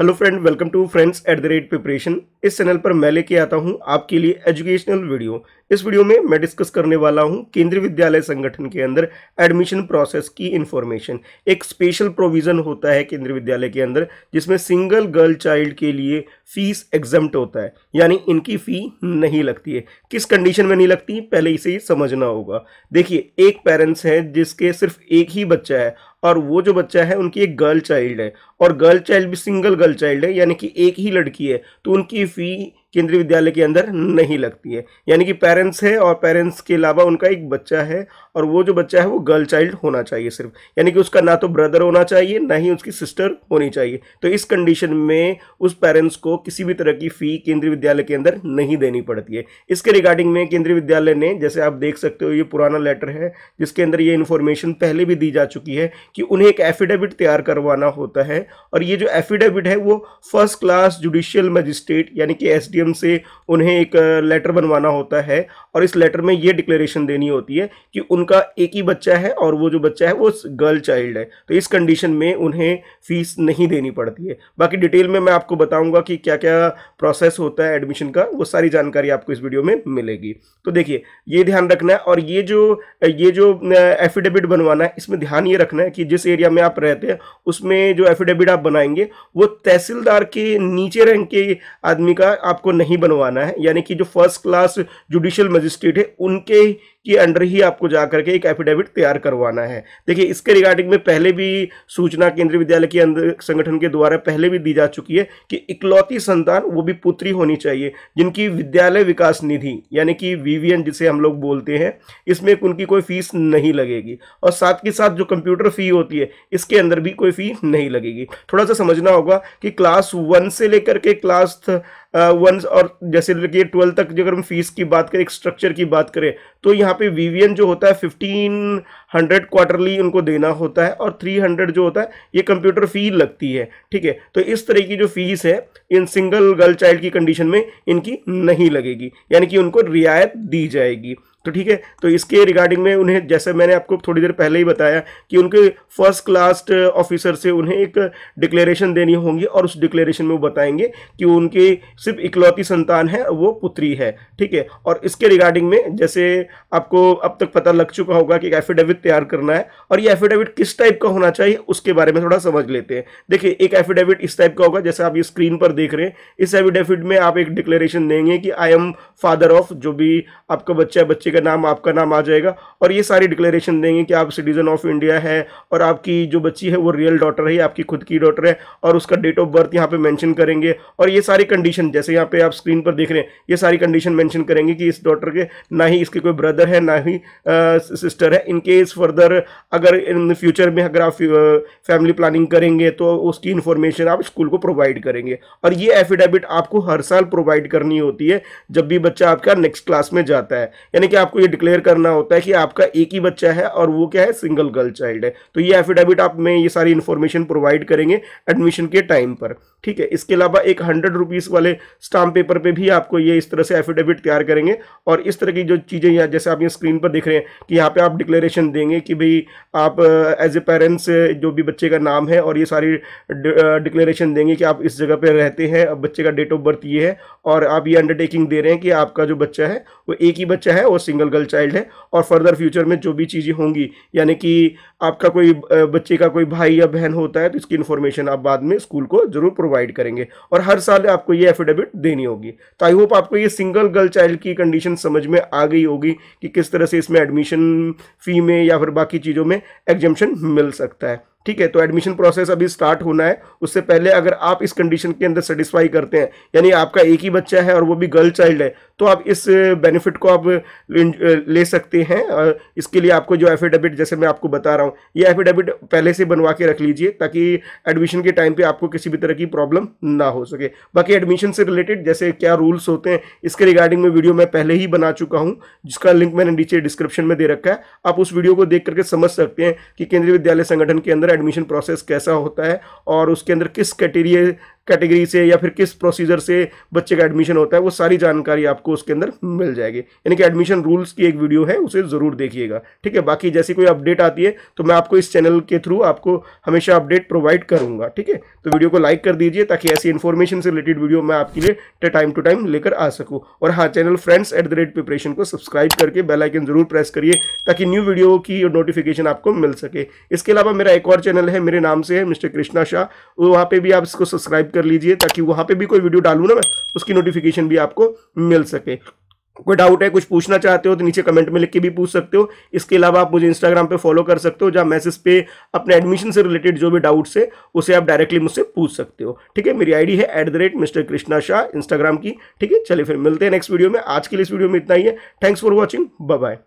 hello friend welcome to friends at the rate preparation इस channel पर मैं लेके आता हूं आपके लिए एजुकेशनल वीडियो इस वीडियो में मैं डिस्कस करने वाला हूं केंद्रीय विद्यालय संगठन के अंदर एडमिशन प्रोसेस की इन्फॉर्मेशन एक स्पेशल प्रोविज़न होता है केंद्रीय विद्यालय के अंदर जिसमें सिंगल गर्ल चाइल्ड के लिए फीस एग्जम्ट होता है यानी इनकी फ़ी नहीं लगती है किस कंडीशन में नहीं लगती पहले इसे समझना होगा देखिए एक पेरेंट्स है जिसके सिर्फ एक ही बच्चा है और वो जो बच्चा है उनकी एक गर्ल चाइल्ड है और गर्ल चाइल्ड भी सिंगल गर्ल चाइल्ड है यानी कि एक ही लड़की है तो उनकी फ़ी केंद्रीय विद्यालय के अंदर नहीं लगती है यानी कि पेरेंट्स है और पेरेंट्स के अलावा उनका एक बच्चा है और वो जो बच्चा है वो गर्ल चाइल्ड होना चाहिए सिर्फ यानी कि उसका ना तो ब्रदर होना चाहिए ना ही उसकी सिस्टर होनी चाहिए तो इस कंडीशन में उस पेरेंट्स को किसी भी तरह की फ़ी केंद्रीय विद्यालय के अंदर नहीं देनी पड़ती है इसके रिगार्डिंग में केंद्रीय विद्यालय ने जैसे आप देख सकते हो ये पुराना लेटर है जिसके अंदर ये इन्फॉर्मेशन पहले भी दी जा चुकी है कि उन्हें एक एफिडेविट तैयार करवाना होता है और ये जो एफिडेविट है वो फर्स्ट क्लास जुडिशियल मजिस्ट्रेट यानी कि एस एसडीएम से उन्हें एक लेटर बनवाना होता है और इस लेटर में ये डिक्लेरेशन देनी होती है कि उनका एक ही बच्चा है और वो जो बच्चा है वो गर्ल चाइल्ड है तो इस कंडीशन में उन्हें फ़ीस नहीं देनी पड़ती है बाकी डिटेल में मैं आपको बताऊंगा कि क्या क्या प्रोसेस होता है एडमिशन का वो सारी जानकारी आपको इस वीडियो में मिलेगी तो देखिए ये ध्यान रखना है और ये जो ये जो एफिडेविट बनवाना है इसमें ध्यान ये रखना है कि जिस एरिया में आप रहते हैं उसमें जो एफिडेविट आप बनाएंगे वो तहसीलदार के नीचे रैंक के आदमी का आपको आपको नहीं बनवाना है यानी कि जो फर्स्ट क्लास जुडिशियल मजिस्ट्रेट है उनके के अंडर ही आपको जा करके एक एफिडेविट तैयार करवाना है देखिए इसके रिगार्डिंग में पहले भी सूचना केंद्रीय विद्यालय के अंदर संगठन के द्वारा पहले भी दी जा चुकी है कि इकलौती संतान वो भी पुत्री होनी चाहिए जिनकी विद्यालय विकास निधि यानी कि वीवीएन जिसे हम लोग बोलते हैं इसमें उनकी कोई फीस नहीं लगेगी और साथ के साथ जो कंप्यूटर फी होती है इसके अंदर भी कोई फी नहीं लगेगी थोड़ा सा समझना होगा कि क्लास वन से लेकर के क्लास वन uh, और जैसे लेकर ट्वेल्थ तक अगर हम फीस की बात करें स्ट्रक्चर की बात करें तो यहाँ पे वीवीएन जो होता है फिफ्टीन हंड्रेड क्वार्टरली उनको देना होता है और थ्री हंड्रेड जो होता है ये कंप्यूटर फ़ी लगती है ठीक है तो इस तरह की जो फीस है इन सिंगल गर्ल चाइल्ड की कंडीशन में इनकी नहीं लगेगी यानी कि उनको रियायत दी जाएगी तो ठीक है तो इसके रिगार्डिंग में उन्हें जैसे मैंने आपको थोड़ी देर पहले ही बताया कि उनके फर्स्ट क्लास ऑफिसर से उन्हें एक डिक्लेरेशन देनी होगी और उस डिक्लेरेशन में वो बताएंगे कि उनके सिर्फ इकलौती संतान है वो पुत्री है ठीक है और इसके रिगार्डिंग में जैसे आपको अब तक पता लग चुका होगा कि एक एफिडेविट तैयार करना है और ये एफिडेविट किस टाइप का होना चाहिए उसके बारे में थोड़ा समझ लेते हैं देखिए एक एफिडेविट इस टाइप का होगा जैसे आप ये स्क्रीन पर देख रहे हैं इस एफिडेविट में आप एक डिक्लेरेशन देंगे कि आई एम फादर ऑफ जो भी आपका बच्चा है बच्चे का नाम आपका नाम आ जाएगा और ये सारी डिक्लेरेशन देंगे कि आप सिटीज़न ऑफ इंडिया है और आपकी जो बच्ची है वो रियल डॉटर है आपकी खुद की डॉटर है और उसका डेट ऑफ बर्थ यहाँ पे मेंशन करेंगे और ये सारी कंडीशन जैसे यहाँ पे आप स्क्रीन पर देख रहे हैं ये सारी कंडीशन मैंशन करेंगे कि इस डॉटर के ना ही इसके कोई ब्रदर है ना ही सिस्टर है इनकेस फर्दर अगर इन फ्यूचर में अगर आप फैमिली प्लानिंग करेंगे तो उसकी इन्फॉर्मेशन आप स्कूल को प्रोवाइड करेंगे और ये एफिडेविट आपको हर साल प्रोवाइड करनी होती है जब भी बच्चा आपका नेक्स्ट क्लास में जाता है यानी कि आप आपको ये डिक्लेयर करना होता है कि आपका एक ही बच्चा है और वो क्या है सिंगल गर्ल चाइल्ड है तो ये एफिडेविट आप में ये सारी इन्फॉर्मेशन प्रोवाइड करेंगे एडमिशन के टाइम पर ठीक है इसके अलावा एक हंड्रेड रुपीज़ वाले स्टाम्प पेपर पे भी आपको ये इस तरह से एफिडेविट तैयार करेंगे और इस तरह की जो चीज़ें यहाँ जैसे आप ये स्क्रीन पर देख रहे हैं कि यहाँ पर आप डिक्लेरेशन देंगे कि भाई आप एज ए पेरेंट्स जो भी बच्चे का नाम है और ये सारी डिक्लेरेशन देंगे कि आप इस जगह पर रहते हैं अब बच्चे का डेट ऑफ बर्थ ये है और आप ये अंडरटेकिंग दे रहे हैं कि आपका जो बच्चा है वो एक ही बच्चा है सिंगल सिंगल गर्ल चाइल्ड है और फर्दर फ्यूचर में जो भी चीज़ें होंगी यानी कि आपका कोई बच्चे का कोई भाई या बहन होता है तो इसकी इन्फॉर्मेशन आप बाद में स्कूल को जरूर प्रोवाइड करेंगे और हर साल आपको ये एफिडेविट देनी होगी तो आई होप आपको ये सिंगल गर्ल चाइल्ड की कंडीशन समझ में आ गई होगी कि किस तरह से इसमें एडमिशन फ़ी में या फिर बाकी चीज़ों में एग्जामेशन मिल सकता है ठीक है तो एडमिशन प्रोसेस अभी स्टार्ट होना है उससे पहले अगर आप इस कंडीशन के अंदर सेटिस्फाई करते हैं यानी आपका एक ही बच्चा है और वो भी गर्ल चाइल्ड है तो आप इस बेनिफिट को आप ले सकते हैं इसके लिए आपको जो एफिडेविट जैसे मैं आपको बता रहा हूँ ये एफिडेविट पहले से बनवा के रख लीजिए ताकि एडमिशन के टाइम पर आपको किसी भी तरह की प्रॉब्लम ना हो सके बाकी एडमिशन से रिलेटेड जैसे क्या रूल्स होते हैं इसके रिगार्डिंग में वीडियो मैं पहले ही बना चुका हूँ जिसका लिंक मैंने नीचे डिस्क्रिप्शन में दे रखा है आप उस वीडियो को देख करके समझ सकते हैं कि केंद्रीय विद्यालय संगठन के अंदर एडमिशन प्रोसेस कैसा होता है और उसके अंदर किस क्राइटेरिया कैटेगरी से या फिर किस प्रोसीजर से बच्चे का एडमिशन होता है वो सारी जानकारी आपको उसके अंदर मिल जाएगी यानी कि एडमिशन रूल्स की एक वीडियो है उसे ज़रूर देखिएगा ठीक है बाकी जैसी कोई अपडेट आती है तो मैं आपको इस चैनल के थ्रू आपको हमेशा अपडेट प्रोवाइड करूँगा ठीक है तो वीडियो को लाइक कर दीजिए ताकि ऐसी इन्फॉर्मेशन से रिलेटेड वीडियो मैं आपके लिए टाइम टू टाइम लेकर आ सकूँ और हाँ channel friends at the rate preparation को सब्सक्राइब करके बेलाइकन ज़रूर प्रेस करिए ताकि न्यू वीडियो की नोटिफिकेशन आपको मिल सके इसके अलावा मेरा एक और चैनल है मेरे नाम से है मिस्टर कृष्णा शाह वहाँ पर भी आप इसको सब्सक्राइब कर लीजिए ताकि वहां पे भी कोई वीडियो डालू ना मैं उसकी नोटिफिकेशन भी आपको मिल सके कोई डाउट है कुछ पूछना चाहते हो तो नीचे कमेंट में लिख के भी पूछ सकते हो इसके अलावा आप मुझे इंस्टाग्राम पे फॉलो कर सकते हो जहाँ मैसेज पे अपने एडमिशन से रिलेटेड जो भी डाउट्स है उसे आप डायरेक्टली मुझसे पूछ सकते हो ठीक है मेरी आईडी है at the rate mister Krishna Shah Instagram की ठीक है चलिए फिर मिलते हैं नेक्स्ट वीडियो में आज के लिए इस वीडियो में इतना ही है थैंक्स फॉर वॉचिंग बाय